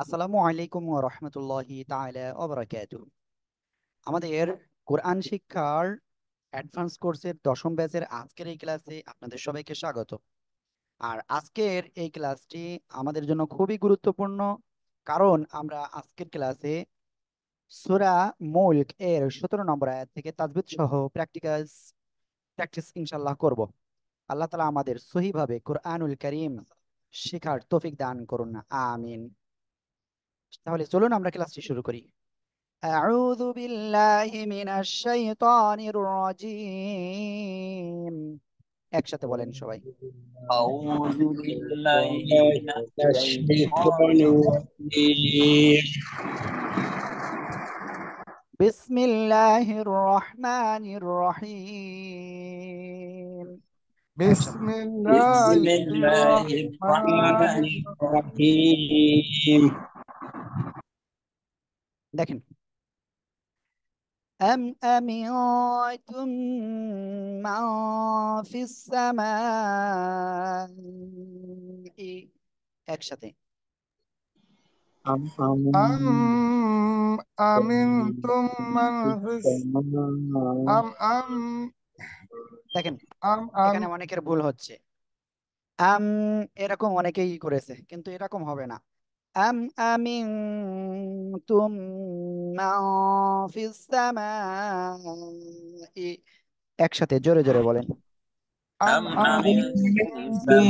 আসসালামু আলাইকুম ওয়া রাহমাতুল্লাহি তাআলা ওয়া অবরাকাতু আমাদের কোরআন শিক্ষার অ্যাডভান্স কোর্সের দশম ব্যাচের আজকের এই ক্লাসে আপনাদের সবাইকে স্বাগত আর আজকের এই ক্লাসটি আমাদের জন্য খুবই গুরুত্বপূর্ণ কারণ আমরা আজকের ক্লাসে সূরা মুলক এর সতেরো নম্বর আয়াত থেকে তাজবিদ সহ প্র্যাকটিক্যাল প্র্যাকটিস ইনশাল্লাহ করব আল্লাহ তালা আমাদের সহিভাবে কোরআনুল করিম শেখার তৌফিক দান করুন আমিন তাহলে চলুন আমরা ক্লাসটি শুরু করি أعوذ بالله من الشيطان الرجيم একসাথে বলেন সবাই أعوذ بالله من الشيطان الرجيم بسم الله الرحمن الرحيم بسم الله الرحمن الرحيم দেখেন أم أمنتم من في السماء একসাথে أم أمنتم من في أم أم দেখেন এখানে অনেকের ভুল হচ্ছে আম এরকম অনেকেই করেছে কিন্তু এরকম হবে না أم أمنتم من في السماء একসাথে জোরে জোরে বলেন أم أمنتم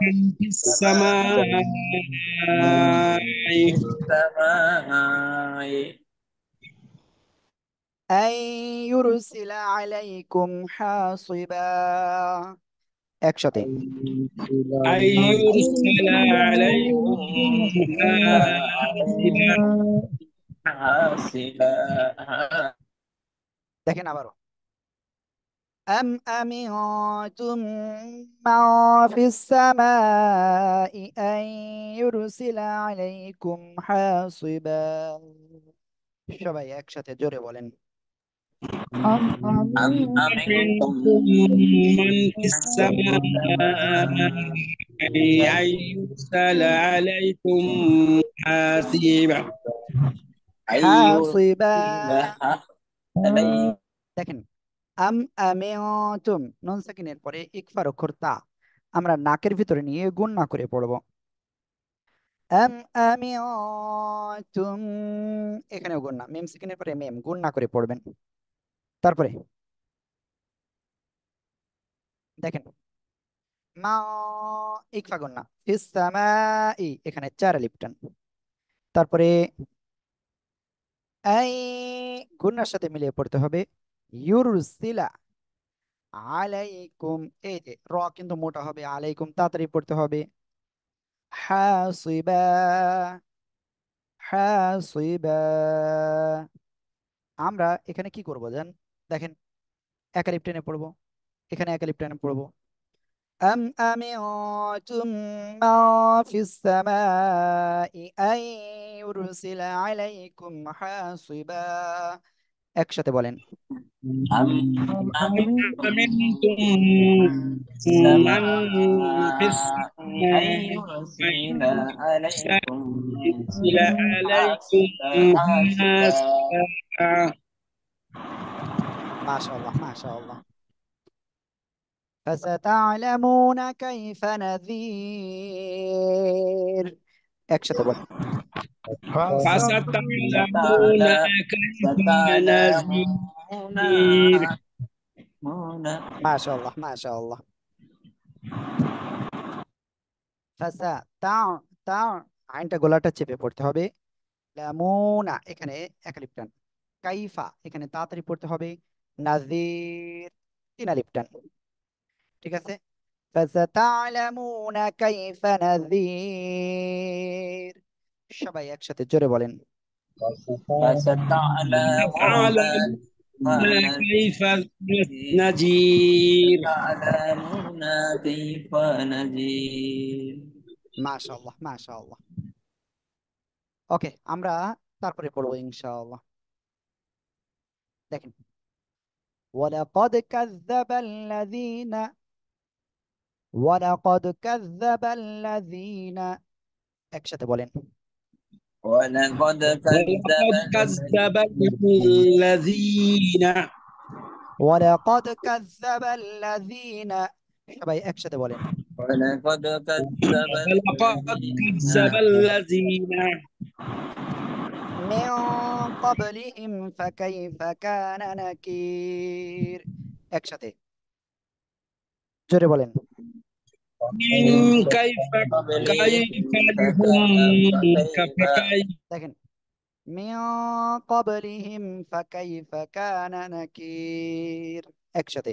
من في السماء أن يرسل عليكم حاصبا একসাথে দেখেন আবারও أم أمنتم ما في السماء أن يرسل عليكم حاصبا সবাই একসাথে জোরে বলেন أم أمنتم নন পরে অক্ষর তা আমরা নাকের ভিতরে নিয়ে গুণ না করে পড়ব আম গুণ না মেম সেকেন্ডের পরে মেম গুণ না করে পড়বেন তারপরে দেখেন না এখানে চার লিপটান তারপরে গুন্নার সাথে মিলিয়ে পড়তে হবে ইউরুসিলা আলাইকুম এই যে র কিন্তু মোটা হবে আলাইকুম তাড়াতাড়ি পড়তে হবে হাসিবা আমরা এখানে কি করবো জান দেখেন একালিপ পড়বো এখানে একালিপ পড়বো أم أمنتم ما في السماء أن يرسل عليكم حاصبا একসাথে বলেন ما شاء الله ما شاء الله فستعلمون كيف نذير اكشن فستعلمون كيف نذير ما شاء الله ما شاء الله فستع তার আইনটা গোলাটা চেপে পড়তে হবে লামুনা آه، এখানে একালিপটান কাইফা এখানে তাড়াতাড়ি পড়তে হবে নাজির তিনা লিপটান ঠিক আছে ফাসাতালামুনা কাইফা নাযির সবাই একসাথে জোরে বলেন ওকে আমরা তারপরে করবো ইনশাল্লাহ দেখেন ولقد كذب الذين ولقد كذب الذين একসাথে بولين ولقد كذب الذين ولقد كذب الذين সবাই একসাথে بولين ولقد كذب الذين من قبلهم فكيف كان نكير একসাথে জোরে বলেন দেখেন মিয়া কবলিহিম ফাকাইফা কানা নাকির একসাথে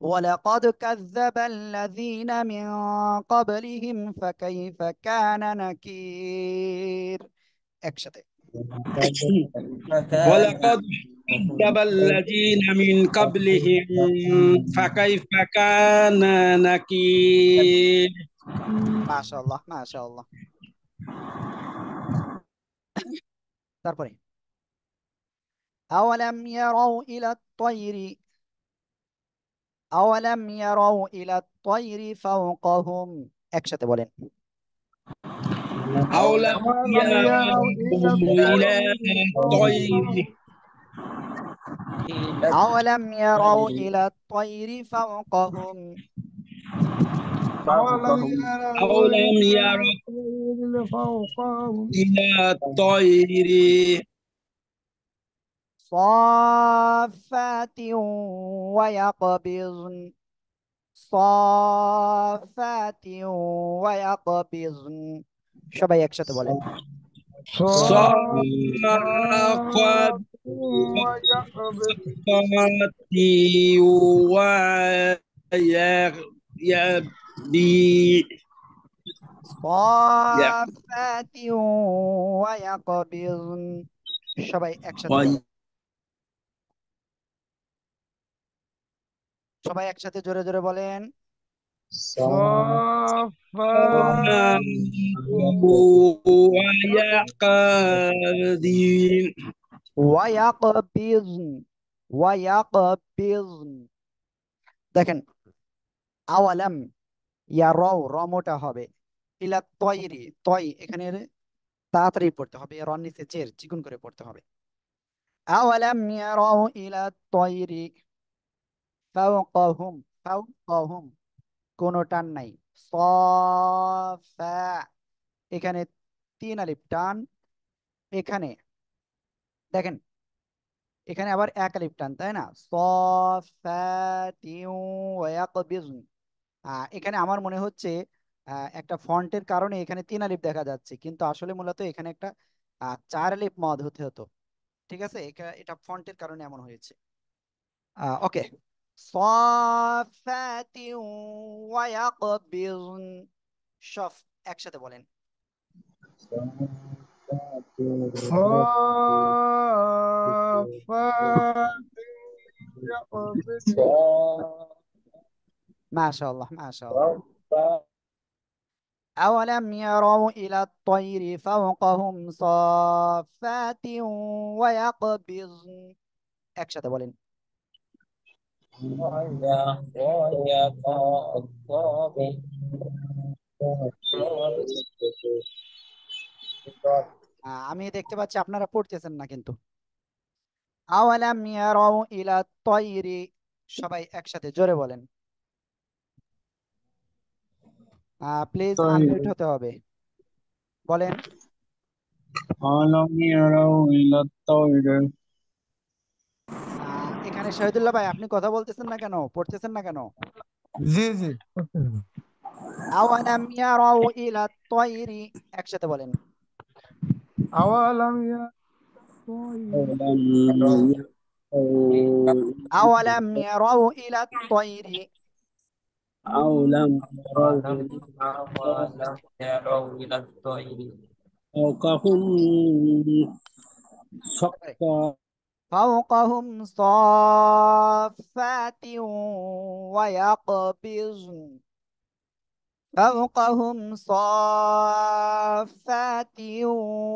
ولقد كذب الذين من قبلهم فكيف كان نكير একসাথে ولقد كذب الذين من قبلهم فكيف كان نكير ما شاء الله ما شاء الله أولم يروا إلى الطير أولم يروا إلى الطير فوقهم أكشت بولين أولم يروا إلى الطير أولم يروا إلى الطير فوقهم أولم يروا إلى الطير فوقهم صافات ويقبضن صافات ويقبضن সবাই একসাথে বলেন صافات ويقبضن صافات ويقبضن সবাই একসাথে সবাই একসাথে জোরে জোরে বলেন দেখেন আওয়ালাম ইয়া র রমোটা হবে ইলা তয়রি তয় এখানে তাড়াতাড়ি পড়তে হবে রন নিচে চের চিকুন করে পড়তে হবে আওয়ালাম রও ইলা তয়রি নাই এখানে তিন টান এখানে দেখেন এখানে আবার এক টান তাই না এখানে আমার মনে হচ্ছে একটা ফন্টের কারণে এখানে তিন আলিফ দেখা যাচ্ছে কিন্তু আসলে মূলত এখানে একটা চার আলিপ মদ হতে হতো ঠিক আছে এটা ফন্টের কারণে এমন হয়েছে ওকে صافات ويقبضن شوف একসাথে বলেন صافات ما شاء الله ما شاء الله أولم يروا إلى الطير فوقهم صافات ويقبضن একসাথে بولين আমি দেখতে পাচ্ছি আপনারা পড়তেছেন না কিন্তু আওয়ালাম ইয়ারাউ ইলা তায়রি সবাই একসাথে জোরে বলেন প্লিজ আনমিউট হতে হবে বলেন আওয়ালাম ইলা তায়রি মানে শহীদুল্লাহ ভাই আপনি কথা বলতেছেন না কেন পড়তেছেন না কেন জি জি আওয়ালাম ইয়ারাউ ইলা তায়রি একসাথে বলেন আওয়ালাম আওয়ালাম ইয়ারাউ ইলা তায়রি আওলাম ইয়ারাউ ইলা তায়রি আওকাহুম সাক্কা فوقهم صافات ويقبضن فوقهم صافات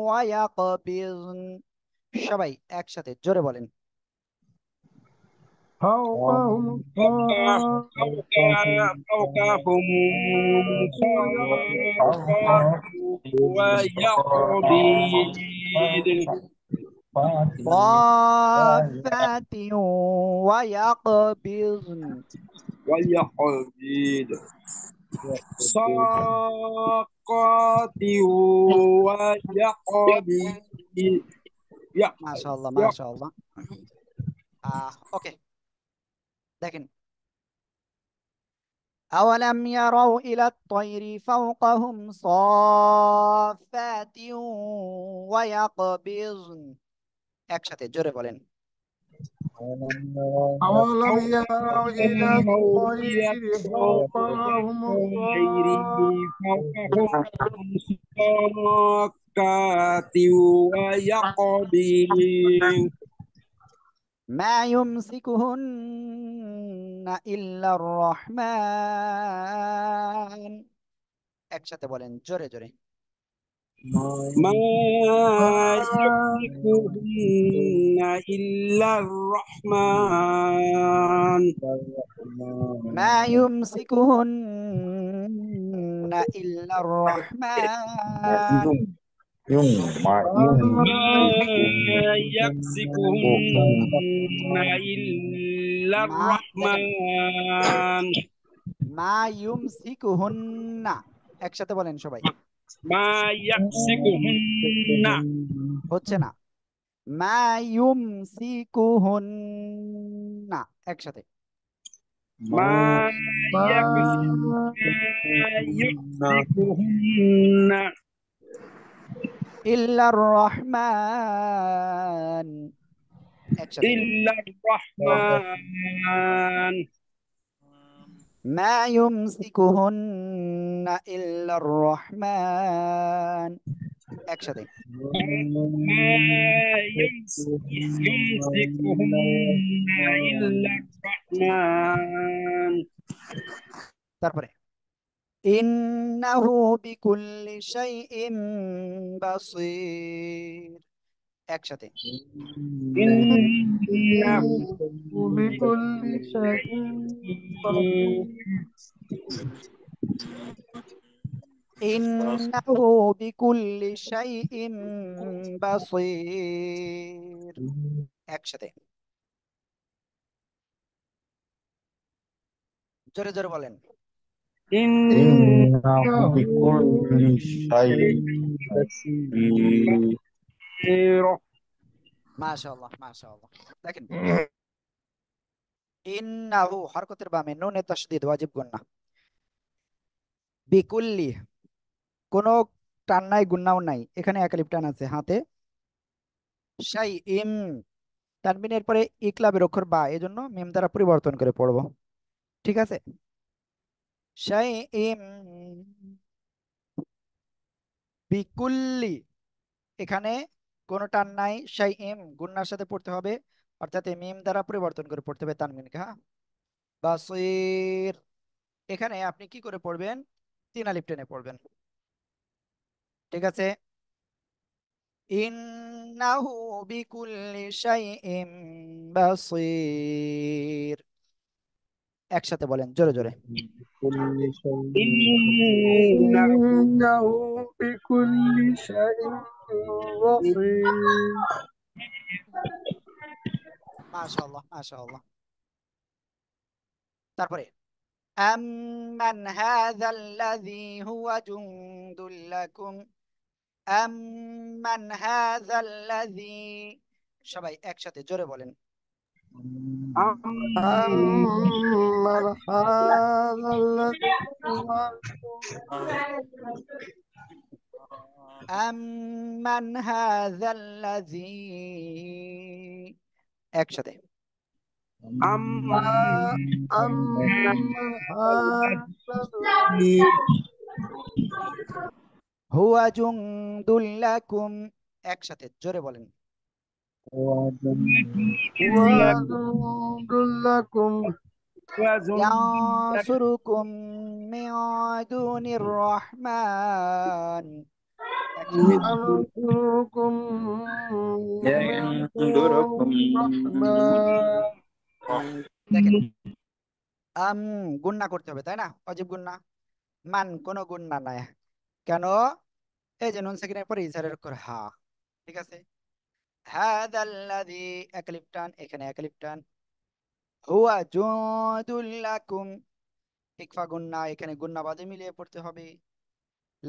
ويقبضن সবাই اكشت جوري بولين فوقهم فوقهم صافات ويقبضن صافات ويقبضن ويقبض صاقات ويقبض يا ما شاء الله ما شاء الله آه اوكي لكن أولم يروا إلى الطير فوقهم صافات ويقبضن একসাথে জোরে বলেন একসাথে বলেন জোরে জোরে ما يملكهن إلا الرحمن ما يمسكهن إلا الرحمن ما يمسكهن إلا الرحمن ما يمسكهن একসাথে বলেন সবাই মা ইয়ামসিকুহুন্না হচ্ছে না মা ইয়ামসিকুহুন্না একসাথে মা ইয়ামসিকুহুন্না ইল্লা রহমান একসাথে রহমান ما يمسكهن إلا الرحمن ما يمسكهن إلا الرحمن তারপরে إنه بكل شيء بصير একসাথে একসাথে জোরে জোরে বলেন ইন্নাহু বিকুল্লি শাইইন বাসীর كثيرة ما شاء الله ما شاء الله لكن إنه حركة تربع من نون التشديد واجب قلنا বিকুল্লি কোনো টান নাই গুন্নাও নাই এখানে একালিপ টান আছে হাতে সাই ইম তানবিনের পরে ইকলাবের অক্ষর বা এজন্য মিম দ্বারা পরিবর্তন করে পড়ব ঠিক আছে সাই ইম বিকুল্লি এখানে কোনো টান নাই সেই এম গুন্নার সাথে পড়তে হবে অর্থাৎ এম এম দ্বারা পরিবর্তন করে পড়তে হবে তানমিনকে হ্যাঁ বা এখানে আপনি কি করে পড়বেন তিন আলিপ টেনে পড়বেন ঠিক আছে ইন্নাহু বিকুল্লি শাইইন বাসির একসাথে বলেন জোরে জোরে ইন্নাহু বিকুল্লি শাইইন ما شاء الله ما شاء الله তারপরে أمن هذا الذي هو جند لكم أمن هذا الذي সবাই أكشت جوري بولين أمن هذا الذي হাযাল্লাযী একসাথে হুয়া লাকুম একসাথে জোরে বলেন হুয়া জুনদুল লাকুম ينصركم ينظركم আম গুন্না করতে হবে তাই না অজীব মান কোন নাই কেন এই যে পরে ইজারের উপর হা ঠিক আছে এখানে হুয়া জুদুল লাকুম ইকফা গুন্না এখানে গুন্না বাদে মিলিয়ে পড়তে হবে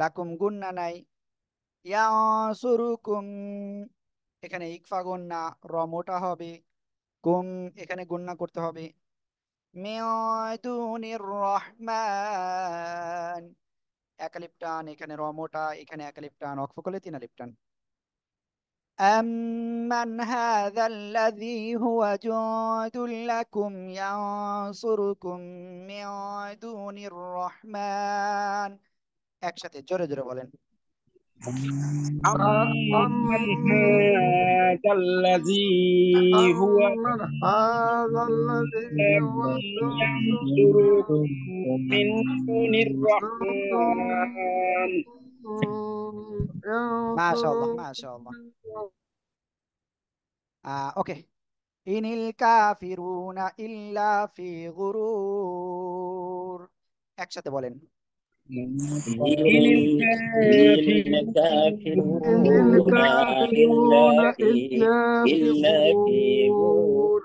লাকুম গুন্না নাই ইয়াসুরুকুম এখানে ইকফা গন্না রমোটা হবে কুম এখানে গন্না করতে হবে মেয়দুনির রহমান এখানে র এখানে একালিপটান অক্ষ তিন আলিপটান أمن هذا الذي هو جند একসাথে জোরে জোরে বলেন ওকে ইনিল কাফিরুনা ইল্লা ফি গুরুর একসাথে বলেন للكافرون إلا في غرور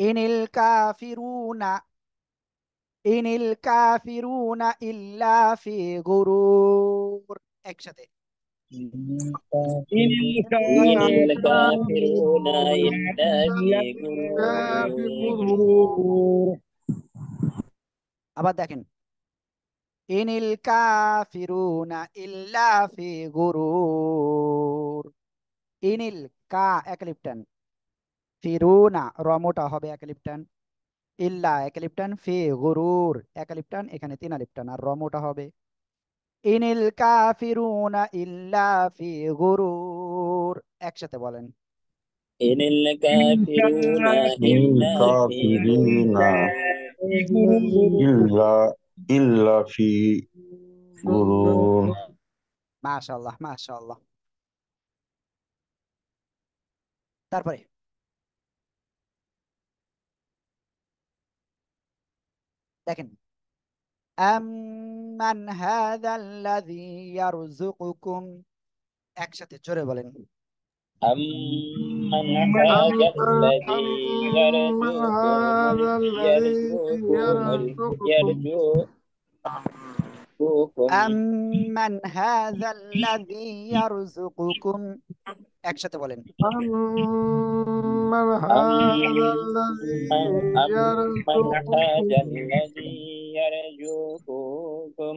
إن الكافرون إن الكافرون إلا في غرور একসাথে إن الكافرون إلا في غرور আবার দেখেন ইনিল কাফিরুনা ইল্লা ফি গুরুর ইনিল কা একলিপ্টন ফিরুনা রমটা হবে একলিপ্টন ইল্লা একলিপ্টন ফি গুরুর একলিপ্টন এখানে তিন আলিপ্টন আর রমটা হবে ইনিল কাফিরুনা ইল্লা ফি গুরুর একসাথে বলেন ইনিল কাফিরুনা ইল্লা ফি গুরুর إلا إلا في غرور ما شاء الله ما شاء الله তারপরে দেখেন أمن هذا الذي يرزقكم একসাথে জোরে বলেন أمن هذا الذي يرجوكم أمن هذا الذي يرزقكم একসাথে বলেন أمن هذا الذي يرزقكم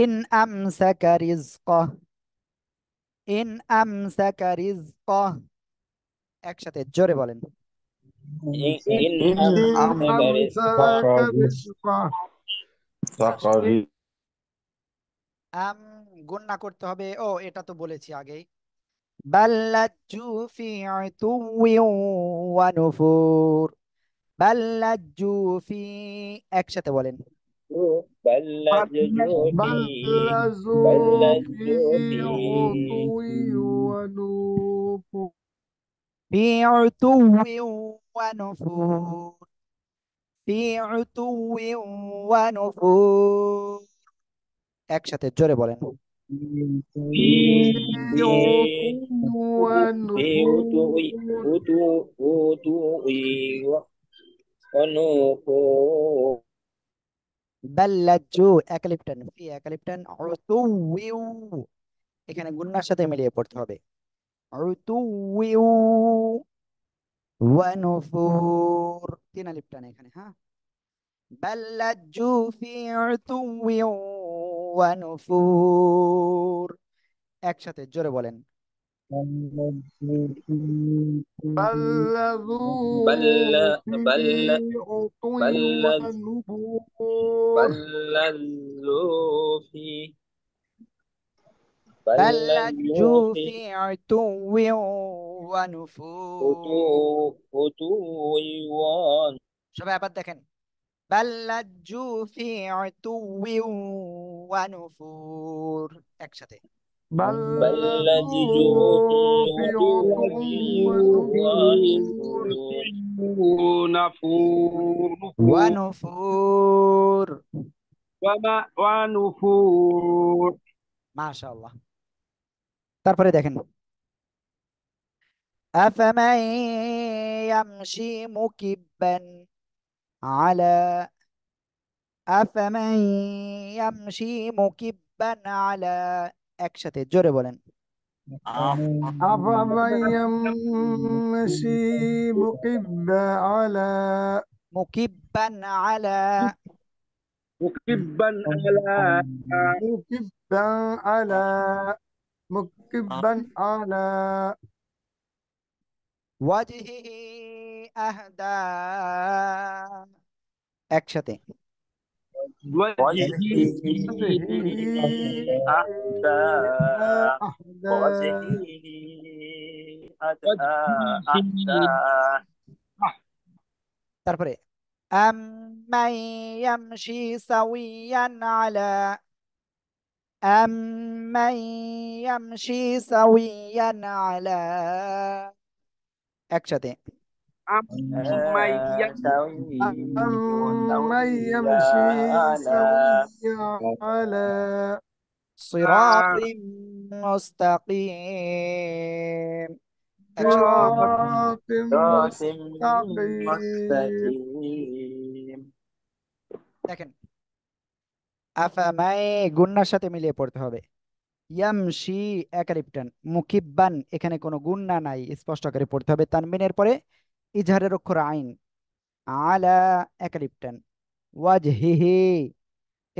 إن أمسك رزقه ইন আমসাকা রিজকা একসাথে জোরে বলেন ইন আমসাকা রিজকা আম গণনা করতে হবে ও এটা তো বলেছি আগেই বাল্লাজু ফি উতুওয়িন ওয়া নুফুর বাল্লাজ্জু ফি একসাথে বলেন بل لجوا في عتو ونفور في عتو ونفور في عتو ونفور একসাথে জোরে বলেন অনুকূল বাল্লাজু একালিপ্টান ফি একালিপ্টান উতুউউ এখানে গুন্নার সাথে মিলিয়ে পড়তে হবে উতুউউ ওয়া নুফুর তিন আলিপ্টান এখানে হ্যাঁ বাল্লাজু ফি উতুউউ ওয়া নুফুর একসাথে জোরে বলেন بلغوا بل بل بلغوا في بلغوا في عتو ونفور عتو شباب بدك দেখেন بلجوا في عتو ونفور اكشتي بل لجوء ونفور ونفور وما ونفور মাশাআল্লাহ তারপরে দেখেন أفمن يمشي مكبا على أفمن يمشي مكبا على একসাথে জোরে বলেন আলা আলা আলা আলা আহদা একসাথে وجهي أحدى তারপরে أمن يمشي سويا على أمن يمشي سويا على একসাথে أمن يمشي على صراط مستقيم صراط مستقيم গুন্নার সাথে মিলিয়ে পড়তে হবে ইয়ামশি একালিপ্টান মুকিব্বান এখানে কোনো গুন্না নাই স্পষ্ট করে পড়তে হবে তানবিনের পরে ইজহারের অক্ষর আইন আলা এক লিপটান ওয়াজ হিহি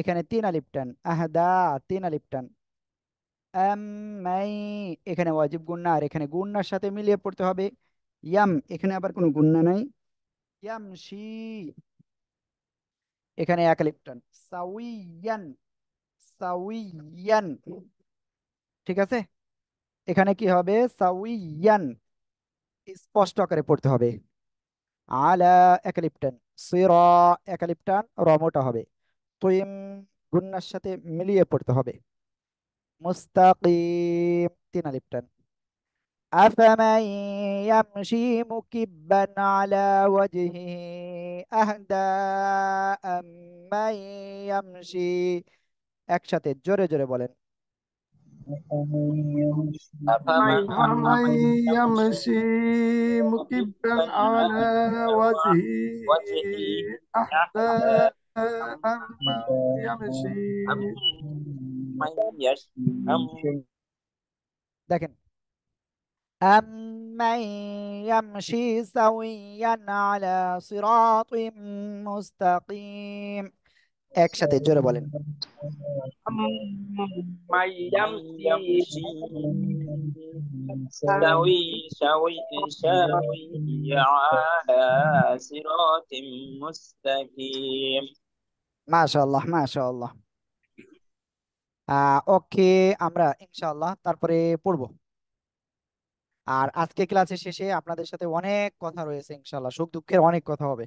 এখানে তিন আলিপটান আহদা তিন আলিপটান এখানে ওয়াজিব গুন্না আর এখানে গুন্নার সাথে মিলিয়ে পড়তে হবে ইয়াম এখানে আবার কোনো গুন্না নাই ইয়াম শি এখানে এক লিপটান সাউইয়ান সাউইয়ান ঠিক আছে এখানে কি হবে সাউইয়ান স্পষ্ট আকারে পড়তে হবে আলা একালিপ্টান সির একালিপ্টান রমোটা হবে তুইম গুন্নার সাথে মিলিয়ে পড়তে হবে মুস্তাকিম তিন আলিপ্টান أفمن يمشي مكبا على وجهه أهدى أم من يمشي একসাথে জোরে জোরে বলেন أفمن يمشي مكبا على وجهه لكن أمن يمشي سويا على صراط مستقيم একসাথে জোরে বলেন মাশাল্লাহ মাশাল্লাহ ওকে আমরা ইনশাল্লাহ তারপরে পড়বো আর আজকে ক্লাসের শেষে আপনাদের সাথে অনেক কথা রয়েছে ইনশাল্লাহ সুখ দুঃখের অনেক কথা হবে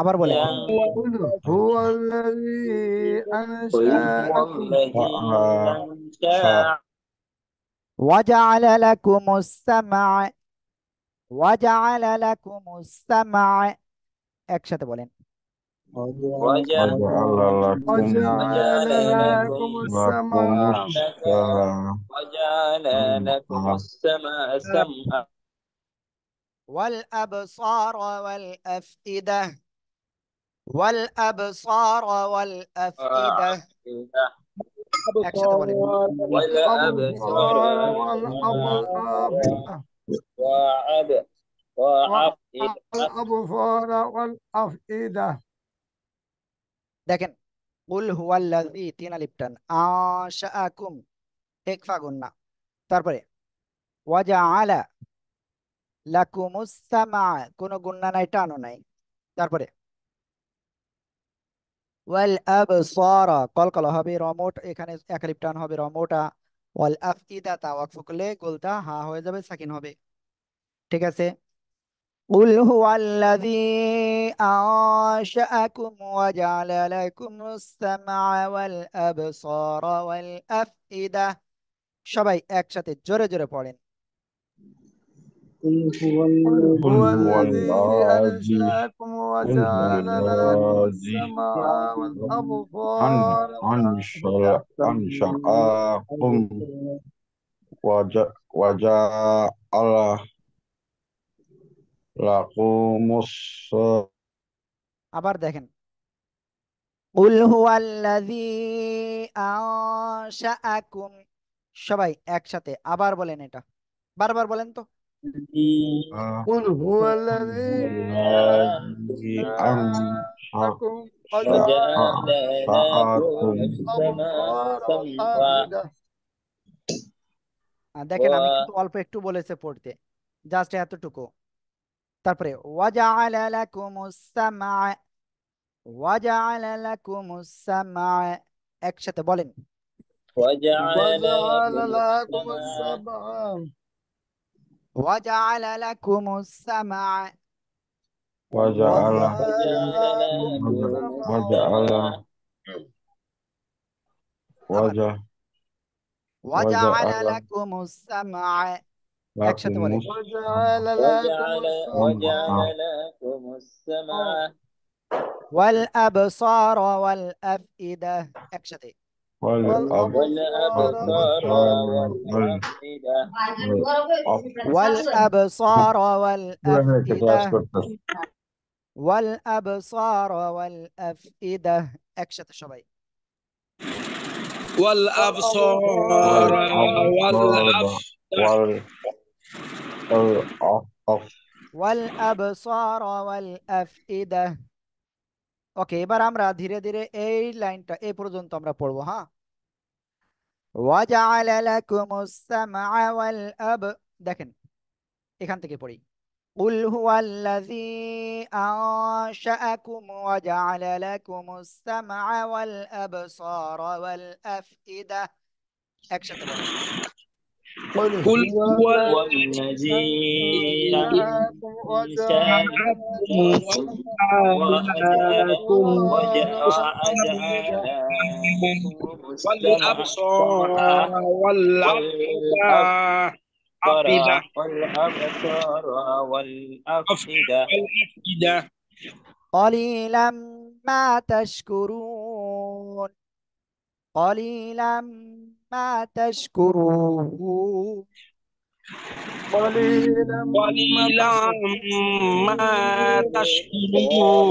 আবার বলে هو الذي أنشأ وجعل لكم السمع وجعل لكم السمع اكشت بولين وجعل لكم السمع وجعل لكم السمع سمع والأبصار والأفئدة والأبصار والأفئدة والأبصار والأفئدة দেখেন কুল হুয়াল্লাযী তিন আলিফটান আশাআকুম এক ফাগুন না তারপরে ওয়াজাআলা লাকুমুস সামা কোনো গুন্না নাই টানো নাই তারপরে ওয়াল আবসারা কলকলা হবে রমোট এখানে একালিপ টান হবে রমোটা ওয়াল আফইদাতা ওয়াকফ করলে হা হয়ে যাবে সাকিন হবে ঠিক আছে قل هو الذي أنشأكم وجعل لكم السمع والأبصار والأفئدة সবাই একসাথে জোরে জোরে পড়েন আবার দেখেন উল হুয়াল্লাযী আশাআকুম সবাই একসাথে আবার বলেন এটা বারবার বলেন তো قل ah, দেখেন আমি কিন্তু অল্প একটু বলেছে পড়তে জাস্ট এতটুকু তারপরে একসাথে বলেন وجعل لكم السمع وجعل وجعل وجعل وجعل لكم السمع وجعل لكم السمع والأبصار والأفئدة اكشتي والأبصار والأفئدة والأبصار والأفئدة أكشت شوي والأبصار والأفئدة والأبصار والأفئدة أوكي এবার আমরা ধীরে أي لاين تا أي برضو أنتم رح وجعل لكم السمع والأب دكن দেখেন এখান قل هو الذي أنشأكم وجعل لكم السمع والأبصار والأفئدة أكشن قل هو الذي أنشأكم وأحياكم والأبصار والأبصار والأبصار والأفئدة قليلا ما تشكرون قليلا ما تشكروه قليلا ما تشكرون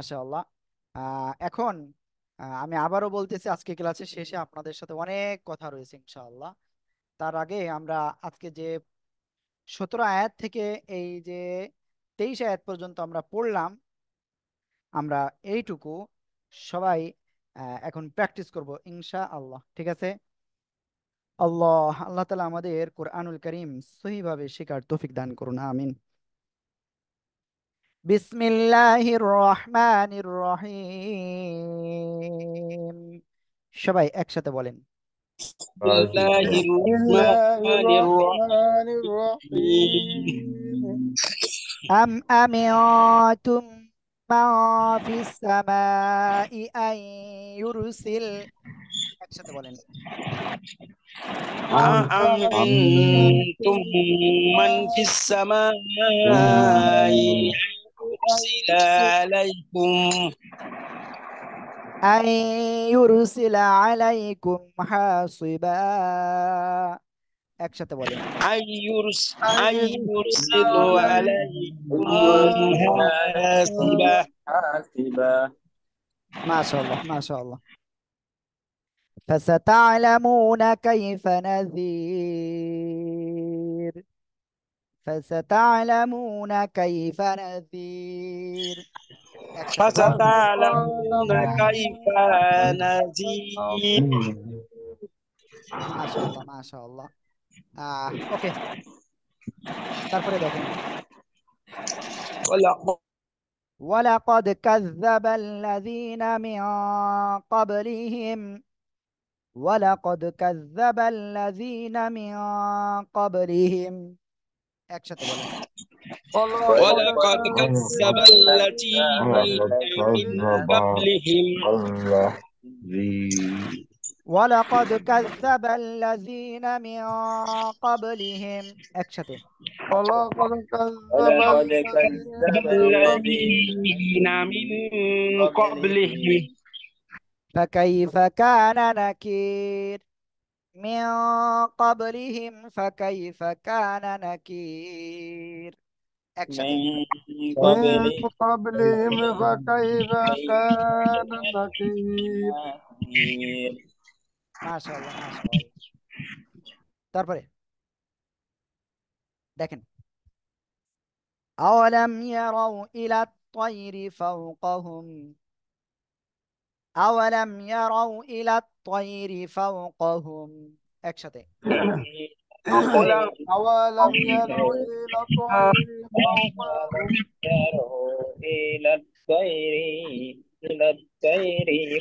شاء الله এখন আমি আবারও বলতেছি আজকে ক্লাসের শেষে আপনাদের সাথে অনেক কথা রয়েছে ইনশাআল্লাহ তার আগে আমরা আজকে যে সতেরো আয়াত থেকে এই যে তেইশ আয়াত পর্যন্ত আমরা পড়লাম আমরা এইটুকু সবাই এখন প্র্যাকটিস করব ইনশা আল্লাহ ঠিক আছে আল্লাহ আল্লাহ তালা আমাদের কোরআনুল করিম সহিভাবে শিকার তফিক দান করুন আমিন বিসমিল্লাহির রহিম সবাই একসাথে বলেন আম আমিয়াতুম من في السماء أن يرسل أأمنتم من في السماء يرسل عليكم أن يرسل عليكم حاصبا একসাথে বলেন আইয়ুরস আইয়ুরসিলু فستعلمون كيف نذير فستعلمون كيف نذير فستعلمون كيف نذير ما شاء الله ما شاء الله ওকে তারপরে দেখেন ولقد كذب الذين من قبلهم ولقد كذب الذين من قبلهم ولقد كذب الذين من قبلهم ولقد كذب الذين من قبلهم اكشتي ولقد كذب الذين من قبلهم فكيف كان نكير من قبلهم فكيف كان نكير من قبلهم فكيف كان نكير ما তারপরে দেখেন أولم يروا إلى الطير لكن أولم يروا إلى الطير فوقهم أولم يروا إلى الطير فوقهم أولم يروا إلى الطير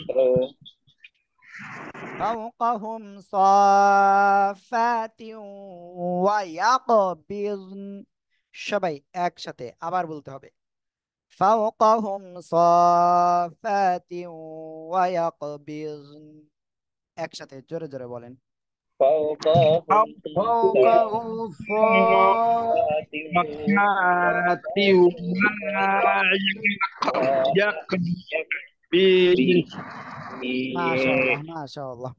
فوقهم فوقهم صافات ويقبضن সবাই একসাথে আবার বলতে হবে فوقهم صافات ويقبضن একসাথে জোরে জোরে বলেন فوقهم صافات ويقبضن ما شاء الله ما شاء الله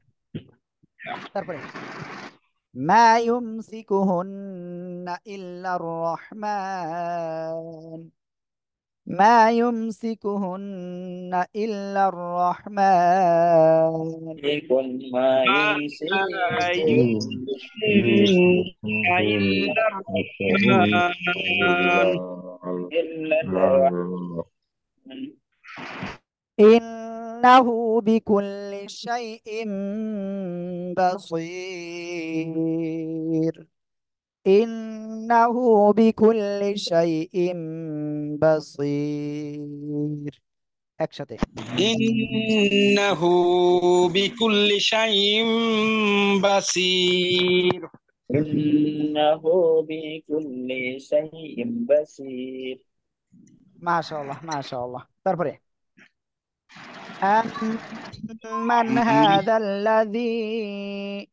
ما يمسكهن إلا الرحمن ما يمسكهن إلا الرحمن ما يمسكهن إلا الرحمن إنه بكل شيء بصير إنه بكل شيء بصير একসাথে ইন্নাহু বিকুল্লি শাইইম বাসীর ইন্নাহু বিকুল্লি শাইইম বাসীর মাশাআল্লাহ মাশাআল্লাহ তারপরে أمن هذا الذي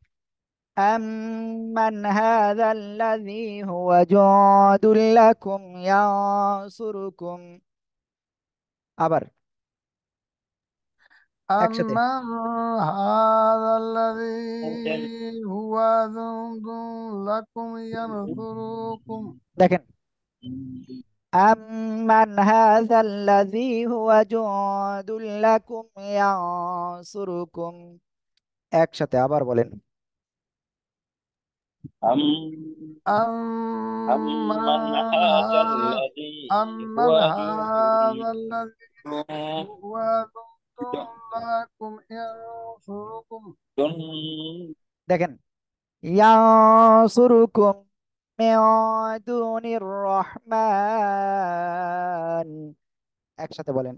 أمن هذا الذي هو جند لكم ينصركم أبر أمن هذا الذي هو جند لكم ينصركم لكن أَمَّنْ هَذَا الَّذِي هُوَ جند لَكُمْ يَنْصُرُكُمْ একসাথে আবার বলেন أم أمن هذا দেখেন Yang Dunia Rahman, ekshat boleh?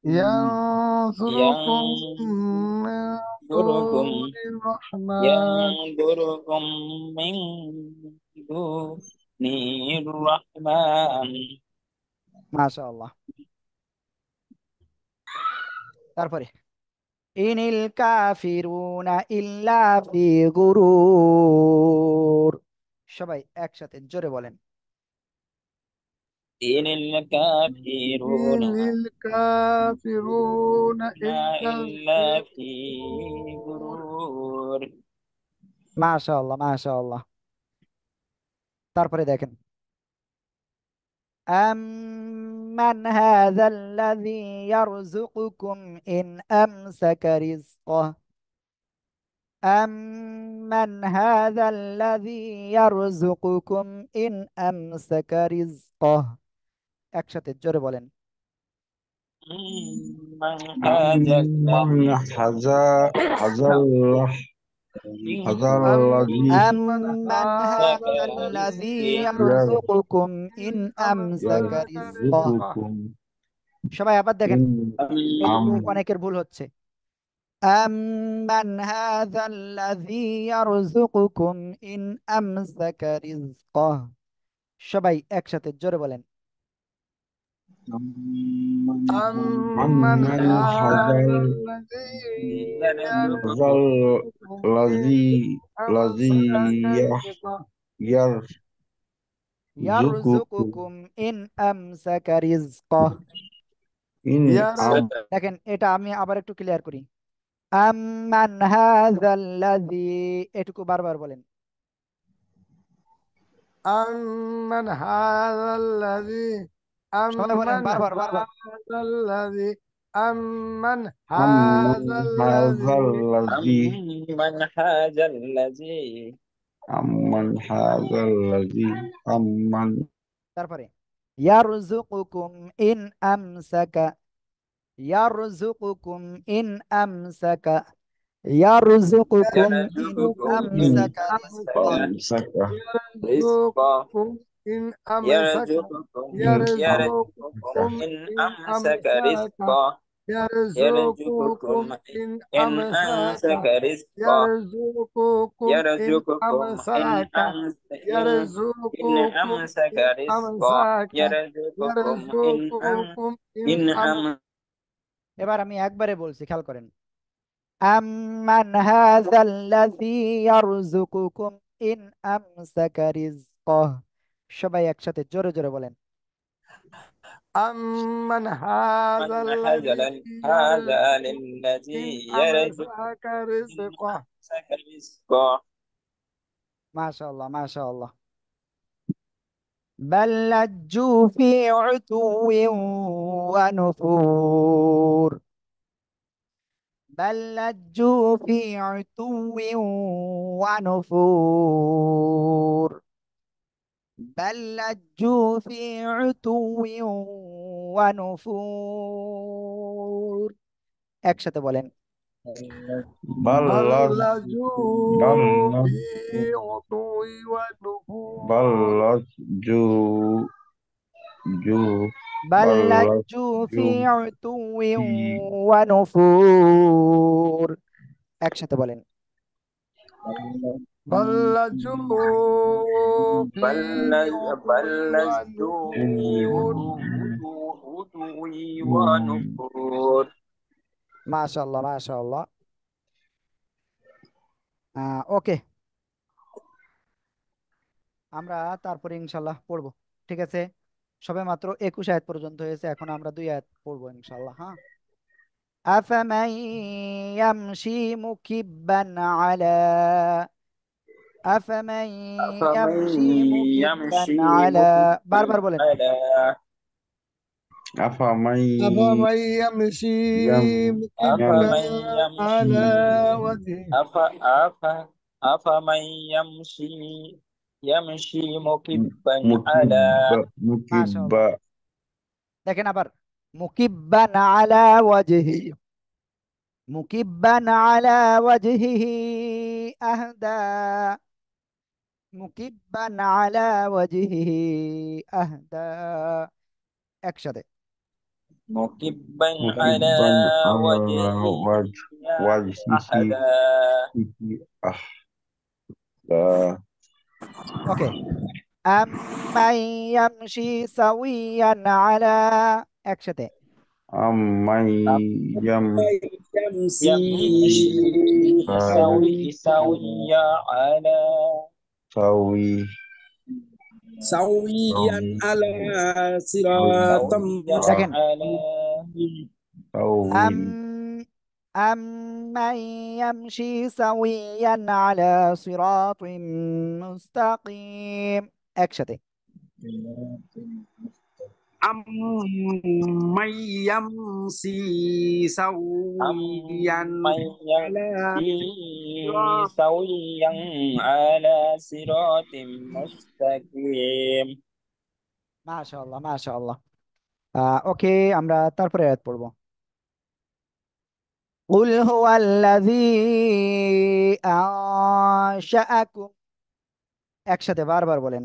Yang hmm. ya ya Dunia Masya Allah. Tarfuri. Inilah kafiruna, illa figurur. সবাই একসাথে জোরে বলেন إن الكافرون الكافرون إلا في غرور মাশাআল্লাহ মাশাআল্লাহ তারপরে দেখেন أمن هذا الذي يرزقكم إن أمسك رزقه أمن هذا الذي يرزقكم إن أمسك رزقه একসাথে জোরে বলেন أمن هذا الذي يرزقكم إن أمسك رزقه সবাই আবার দেখেন অনেকের ভুল হচ্ছে أمن هذا الذي يرزقكم إن أمسك رزقه شبي أكشت الجربلين أمن هذا الذي الذي يرزقكم إن أمسك رزقه দেখেন এটা আমি আবার একটু ক্লিয়ার করি আম্মান হাযাল্লাযী এটুকু বারবার বলেন আম্মান হাযাল্লাযী আম্মান তারপরে ইয়ারযুকুকুম ইন আমসাকা يرزقكم إن أمسك يرزقكم إن أمسك رزقه إن أمسككم يرزقكم إن أمسك رزقا يرزقكم إن أمسك رزقا يرزقكم إن أمسك رزقا يرزقكم إن أمسك এবার আমি একবারে বলছি খেয়াল করেন আম্মান হাযাল্লাযী ইয়ারযুকুকুম ইন আমসাকা সবাই একসাথে জোরে জোরে বলেন আম্মান হাযাল্লাযী ইয়ারযুকুকুম মাশাআল্লাহ মাশাআল্লাহ بل لجوا في عتو ونفور بل لجوا في عتو ونفور بل لجوا في عتو ونفور একসাথে বলেন بل لجوا في عطو ونفور بل لجوا جو بل لجوا في عتو ونفور একসাথে বলেন بل لجوا بل لجوا في عتو ونفور মাশাল্লাহ মাশাল্লাহ ওকে আমরা তারপরে ইনশাল্লাহ পড়ব ঠিক আছে সবে মাত্র একুশ আয়াত পর্যন্ত হয়েছে এখন আমরা দুই আয়াত পড়বো ইনশাল্লাহ হ্যাঁ أفمن يمشي مكبا على أفمن يمشي مكبا على بار بار بولن أفمن أفمن يمشي مكبا على وجهه أف أف أفمن يمشي يمشي مكبا على مكبا দেখেন আবার মুকিব্বান আলা ওয়াজহি মুকিব্বান আলা ওয়াজহিহি আহদা মুকিব্বান আলা ওয়াজহিহি আহদা একসাথে مكبا على وجهه أحدا Okay. أمن يمشي سويا على أكشتي أمن يمشي سويا على سويا سويا على صراط مستقيم أم من يمشي سويا على صراط مستقيم اكشتي أَمَّنْ يَمْشِي سَوِيًّا سَوِيًّا عَلَى صِرَاطٍ مُسْتَقِيمٍ মাশাআল্লাহ মাশাআল্লাহ ওকে আমরা তারপরে আয়াত পড়ব قل هو الذي أنشأكم একসাথে বারবার বলেন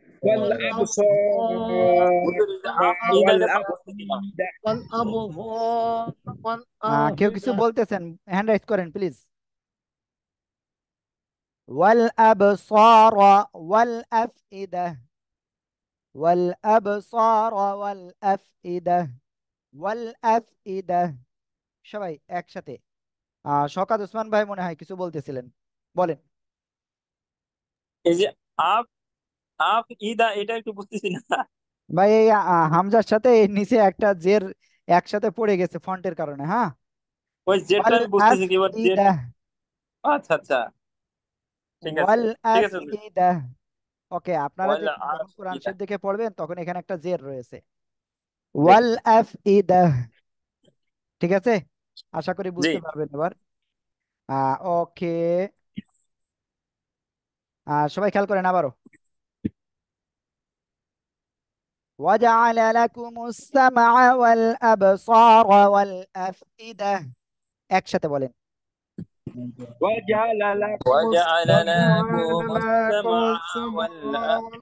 Ah, কেউ কিছু বলতেছেন হ্যান্ড রাইজ করেন প্লিজ والأبصار والأفئدة والأبصار والأفئدة والأفئدة সবাই একসাথে শকাত ওসমান ভাই মনে হয় কিছু বলতেছিলেন বলেন এই যে আপ আফ ইদা এটা একটু বুঝতেছি না ভাই এই হামজার সাথে এর নিচে একটা জের একসাথে পড়ে গেছে ফন্টের কারণে হ্যাঁ ওই জেটা আমি বুঝতেছি কি বল জের আচ্ছা আচ্ছা ঠিক আছে ওয়াল ঠিক আছে ইদা ওকে আপনারা ওয়াল যখন আফ কোরআন ইদা শরীফ দেখে পড়বেন তখন এখানে একটা জের রয়েছে ওয়াল আফ ইদা ঠিক আছে আশা করি বুঝতে পারবেন এবার ওকে সবাই খেয়াল করেন আবারও وجعل لكم السمع والأبصار والأفئدة একসাথে بولين وجعل لكم السمع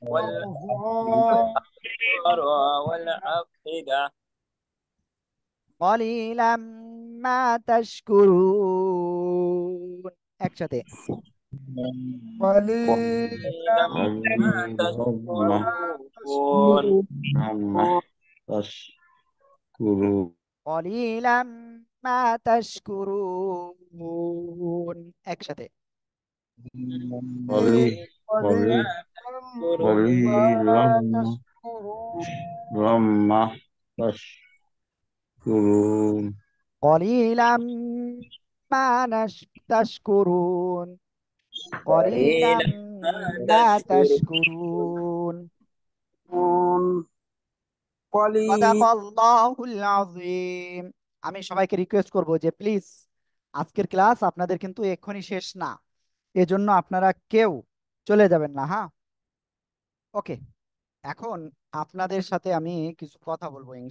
والأبصار والأفئدة قليلا ما تشكرون একসাথে Qalilam ma tashkurun Ekshate Qalilam ma tashkurun ma tashkurun Qalilam ma tashkurun আমি সবাইকে রিকোয়েস্ট করব যে প্লিজ আজকের ক্লাস আপনাদের কিন্তু এক্ষুনি শেষ না এজন্য আপনারা কেউ চলে যাবেন না হ্যাঁ ওকে এখন আপনাদের সাথে আমি কিছু কথা বলবো